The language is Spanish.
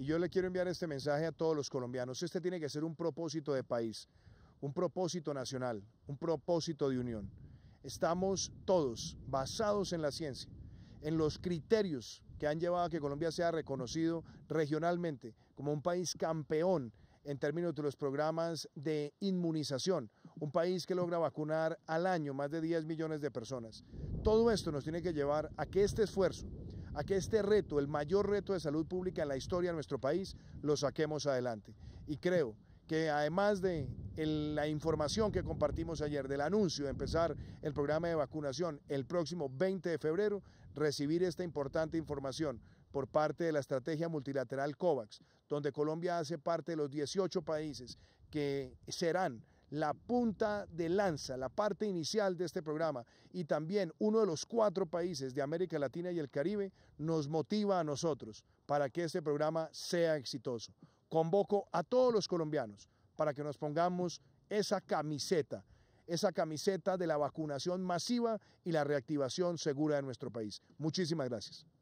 Y yo le quiero enviar este mensaje a todos los colombianos. Este tiene que ser un propósito de país, un propósito nacional, un propósito de unión. Estamos todos basados en la ciencia, en los criterios que han llevado a que Colombia sea reconocido regionalmente como un país campeón en términos de los programas de inmunización, un país que logra vacunar al año más de 10 millones de personas. Todo esto nos tiene que llevar a que este esfuerzo a que este reto, el mayor reto de salud pública en la historia de nuestro país, lo saquemos adelante. Y creo que además de la información que compartimos ayer, del anuncio de empezar el programa de vacunación el próximo 20 de febrero, recibir esta importante información por parte de la estrategia multilateral COVAX, donde Colombia hace parte de los 18 países que serán la punta de lanza, la parte inicial de este programa y también uno de los cuatro países de América Latina y el Caribe nos motiva a nosotros para que este programa sea exitoso. Convoco a todos los colombianos para que nos pongamos esa camiseta, esa camiseta de la vacunación masiva y la reactivación segura de nuestro país. Muchísimas gracias.